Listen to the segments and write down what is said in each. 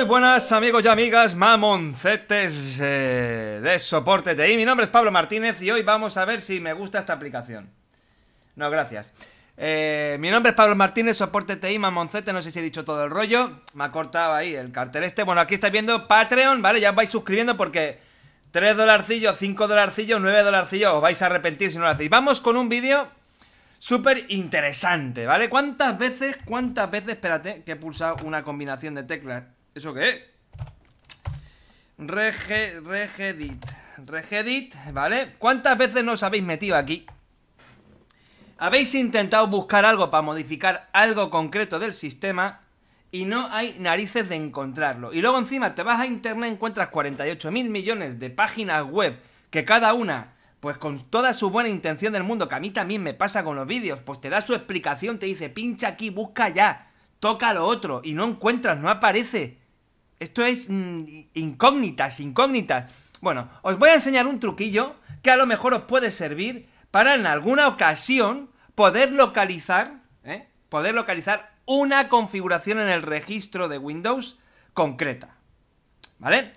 muy buenas amigos y amigas mamoncetes eh, de soporte TI. Mi nombre es Pablo Martínez y hoy vamos a ver si me gusta esta aplicación. No, gracias. Eh, mi nombre es Pablo Martínez, soporte TI, mamoncete, no sé si he dicho todo el rollo. Me ha cortado ahí el cartel este. Bueno, aquí estáis viendo Patreon, ¿vale? Ya vais suscribiendo porque 3 dolarcillos, 5 dolarcillos, 9 dolarcillos, os vais a arrepentir si no lo hacéis. Vamos con un vídeo súper interesante, ¿vale? ¿Cuántas veces, cuántas veces, espérate, que he pulsado una combinación de teclas? ¿Eso qué es? regedit. Regedit, ¿vale? ¿Cuántas veces nos habéis metido aquí? Habéis intentado buscar algo para modificar algo concreto del sistema y no hay narices de encontrarlo. Y luego encima te vas a internet, y encuentras 48.000 mil millones de páginas web que cada una, pues con toda su buena intención del mundo, que a mí también me pasa con los vídeos, pues te da su explicación, te dice pincha aquí, busca ya toca lo otro y no encuentras, no aparece. Esto es mm, incógnitas, incógnitas. Bueno, os voy a enseñar un truquillo que a lo mejor os puede servir para en alguna ocasión poder localizar, ¿eh? poder localizar una configuración en el registro de Windows concreta. ¿Vale?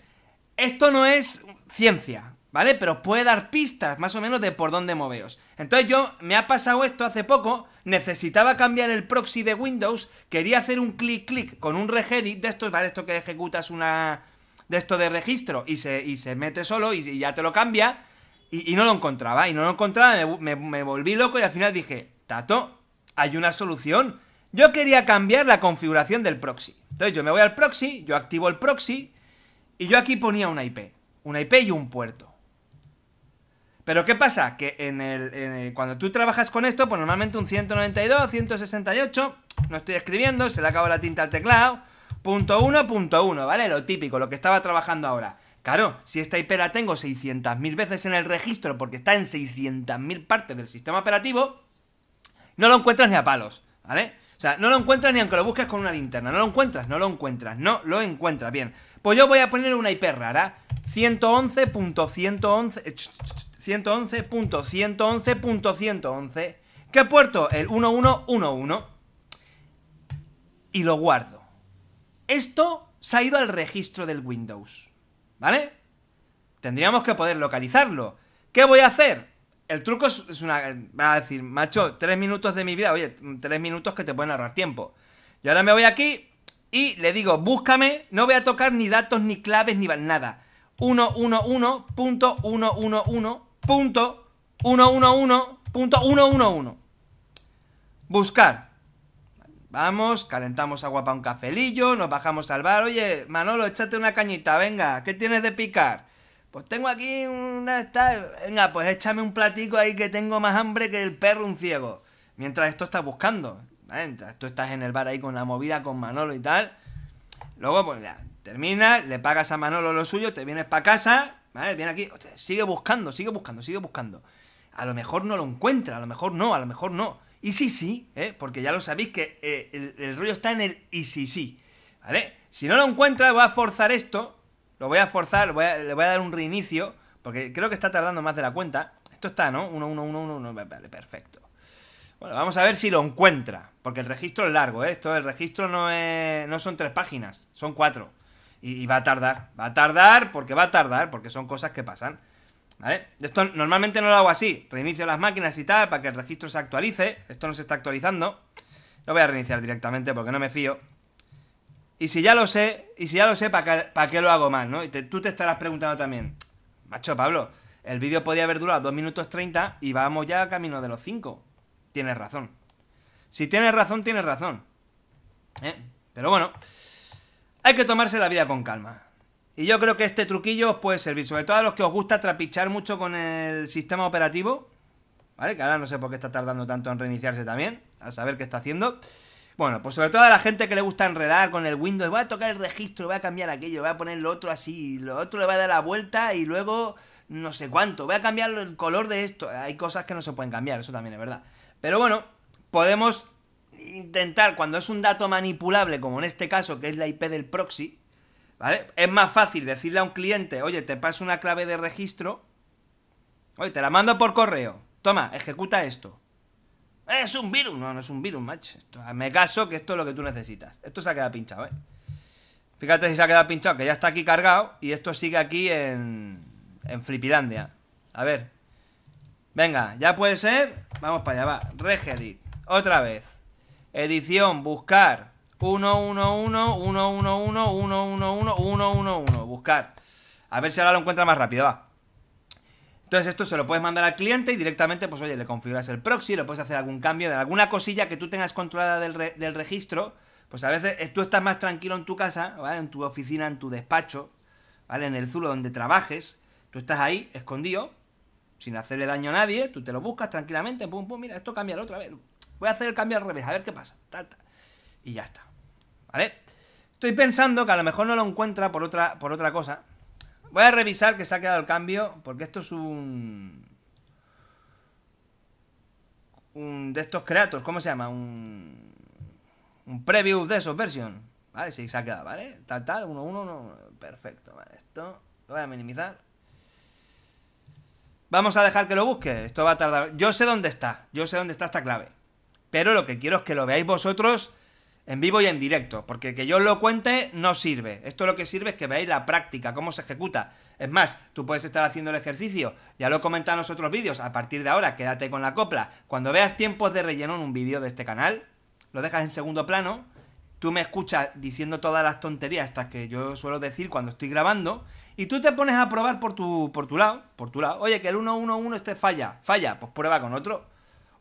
Esto no es ciencia, ¿vale? Pero puede dar pistas más o menos de por dónde moveos. Entonces yo me ha pasado esto hace poco, necesitaba cambiar el proxy de Windows, quería hacer un clic clic con un regedit de estos, ¿vale? Esto que ejecutas una de esto de registro y se, mete solo y, ya te lo cambia y, no lo encontraba, y no lo encontraba, me, me volví loco y al final dije, Tato, hay una solución. Yo quería cambiar la configuración del proxy. Entonces yo me voy al proxy, yo activo el proxy y yo aquí ponía una IP, una IP y un puerto. Pero ¿qué pasa? Que en el, cuando tú trabajas con esto, pues normalmente un 192, 168, no estoy escribiendo, se le acaba la tinta al teclado, punto uno, punto uno, ¿vale? Lo típico, lo que estaba trabajando ahora. Claro, si esta IP la tengo 600.000 veces en el registro porque está en 600.000 partes del sistema operativo, no lo encuentras ni a palos, ¿vale? sea, no lo encuentras ni aunque lo busques con una linterna. No lo encuentras, no lo encuentras, no lo encuentras. Bien, pues yo voy a poner una IP rara. 111.111... 111.111.111. ¿Qué puerto? El 1111. Y lo guardo. Esto se ha ido al registro del Windows. ¿Vale? Tendríamos que poder localizarlo. ¿Qué voy a hacer? el truco es, una. Va a decir, macho, tres minutos de mi vida. Oye, tres minutos que te pueden ahorrar tiempo. Y ahora me voy aquí y le digo, búscame. No voy a tocar ni datos, ni claves, ni nada. 111.111.111.111 Buscar. Vamos, calentamos agua para un cafelillo, nos bajamos al bar. Oye, Manolo, échate una cañita, venga, ¿qué tienes de picar? Pues tengo aquí una... Esta... Venga, pues échame un platico ahí que tengo más hambre que el perro un ciego. Mientras esto estás buscando. ¿vale? tú estás en el bar ahí con la movida con Manolo y tal. Luego, pues ya, terminas, le pagas a Manolo lo suyo, te vienes para casa, ¿vale? Viene aquí, sigue buscando, sigue buscando, sigue buscando. A lo mejor no lo encuentra, a lo mejor no, a lo mejor no. Y sí, sí, ¿eh? porque ya lo sabéis que eh, el, rollo está en el y sí, sí. ¿Vale? Si no lo encuentra, va a forzar esto lo voy a forzar, le voy a dar un reinicio, porque creo que está tardando más de la cuenta. Esto está, ¿no? 1, 1, 1, 1, 1, vale, perfecto. Bueno, vamos a ver si lo encuentra, porque el registro es largo, ¿eh? Esto, el registro no, son tres páginas, son cuatro. Y, y va a tardar, va a tardar porque va a tardar, porque son cosas que pasan. ¿Vale? Esto normalmente no lo hago así. Reinicio las máquinas y tal para que el registro se actualice. Esto no se está actualizando. Lo voy a reiniciar directamente porque no me fío. Y si ya lo sé, y si ya lo sé, ¿para qué, lo hago más, no? Y tú te estarás preguntando también, macho Pablo, el vídeo podía haber durado 2 minutos 30 y vamos ya camino de los 5. Tienes razón. Si tienes razón, tienes razón. ¿eh? Pero bueno, hay que tomarse la vida con calma. Y yo creo que este truquillo os puede servir, sobre todo a los que os gusta trapichar mucho con el sistema operativo. ¿Vale? Que ahora no sé por qué está tardando tanto en reiniciarse también, a saber qué está haciendo. Bueno, pues sobre todo a la gente que le gusta enredar con el Windows, voy a tocar el registro, voy a cambiar aquello, voy a poner lo otro así, lo otro le va a dar la vuelta y luego no sé cuánto, voy a cambiar el color de esto. Hay cosas que no se pueden cambiar, eso también es verdad. Pero bueno, podemos intentar, cuando es un dato manipulable, como en este caso, que es la IP del proxy, ¿vale? Es más fácil decirle a un cliente, oye, te paso una clave de registro, oye, te la mando por correo, toma, ejecuta esto. Es un virus. No, no es un virus, macho. me caso que esto es lo que tú necesitas. Esto se ha quedado pinchado, ¿eh? Fíjate si se ha quedado pinchado, que ya está aquí cargado y esto sigue aquí en, en Flipilandia. A ver. Venga, ya puede ser. Vamos para allá, va. Regedit. Otra vez. Edición, buscar. 111, 111, 111, 1, 1, Buscar. A ver si ahora lo encuentra más rápido, va. Entonces esto se lo puedes mandar al cliente y directamente, pues oye, le configuras el proxy, le puedes hacer algún cambio de alguna cosilla que tú tengas controlada del, registro. Pues a veces eh, tú estás más tranquilo en tu casa, ¿vale? En tu oficina, en tu despacho, ¿vale? En el zulo donde trabajes. Tú estás ahí, escondido, sin hacerle daño a nadie, tú te lo buscas tranquilamente, pum, pum, mira, esto cambia otra vez. Voy a hacer el cambio al revés, a ver qué pasa. Y ya está. ¿Vale? Estoy pensando que a lo mejor no lo encuentra por otra, por otra cosa. Voy a revisar que se ha quedado el cambio, porque esto es un... Un de estos creatos, ¿cómo se llama? Un... Un preview de esos versión, Vale, sí, se ha quedado, ¿vale? Tal, tal, 1, 1, Perfecto, vale. Esto lo voy a minimizar. Vamos a dejar que lo busque. Esto va a tardar. Yo sé dónde está. Yo sé dónde está esta clave. Pero lo que quiero es que lo veáis vosotros en vivo y en directo, porque que yo os lo cuente no sirve. Esto lo que sirve es que veáis la práctica, cómo se ejecuta. Es más, tú puedes estar haciendo el ejercicio, ya lo he comentado en los otros vídeos, a partir de ahora quédate con la copla. Cuando veas tiempos de relleno en un vídeo de este canal, lo dejas en segundo plano, tú me escuchas diciendo todas las tonterías estas que yo suelo decir cuando estoy grabando, y tú te pones a probar por tu, por tu lado, por tu lado. Oye, que el 111 1 este falla, falla, pues prueba con otro.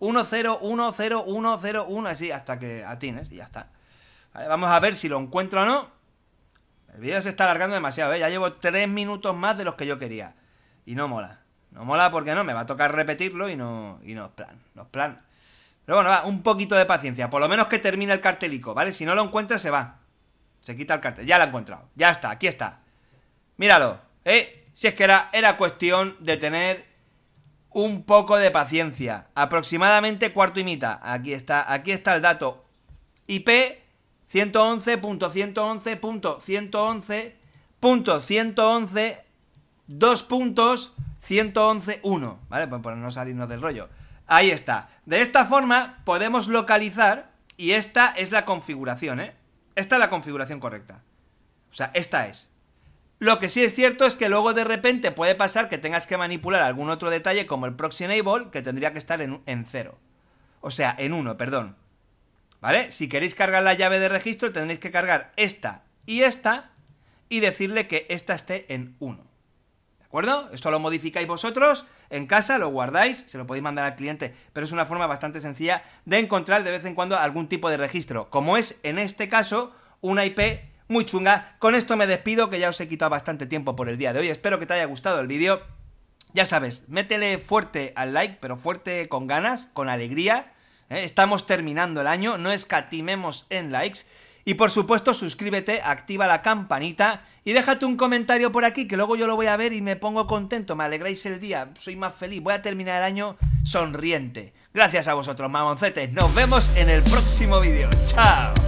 1-0-1-0-1-0-1, así hasta que atines y ya está vamos a ver si lo encuentro o no. El vídeo se está alargando demasiado, ¿eh? Ya llevo tres minutos más de los que yo quería. Y no mola. No mola porque no, me va a tocar repetirlo y no, y no es plan, no plan. Pero bueno, va, un poquito de paciencia. Por lo menos que termine el cartelico, ¿vale? Si no lo encuentra, se va. Se quita el cartel. Ya lo he encontrado. Ya está, aquí está. Míralo, ¿eh? Si es que era, era cuestión de tener un poco de paciencia. Aproximadamente cuarto y mitad. Aquí está, aquí está el dato. IP 111.111.111.111, dos puntos, ¿vale? Para pues no salirnos del rollo. Ahí está. De esta forma podemos localizar y esta es la configuración, ¿eh? Esta es la configuración correcta. O sea, esta es. Lo que sí es cierto es que luego de repente puede pasar que tengas que manipular algún otro detalle como el proxy enable que tendría que estar en, en 0. O sea, en 1, perdón. ¿Vale? Si queréis cargar la llave de registro, tendréis que cargar esta y esta y decirle que esta esté en 1. ¿De acuerdo? Esto lo modificáis vosotros en casa, lo guardáis, se lo podéis mandar al cliente, pero es una forma bastante sencilla de encontrar de vez en cuando algún tipo de registro, como es en este caso una IP muy chunga. Con esto me despido, que ya os he quitado bastante tiempo por el día de hoy. Espero que te haya gustado el vídeo. Ya sabes, métele fuerte al like, pero fuerte con ganas, con alegría. ¿eh? Estamos terminando el año, no escatimemos en likes. Y por supuesto, suscríbete, activa la campanita y déjate un comentario por aquí que luego yo lo voy a ver y me pongo contento, me alegráis el día, soy más feliz, voy a terminar el año sonriente. Gracias a vosotros, mamoncetes. Nos vemos en el próximo vídeo. ¡Chao!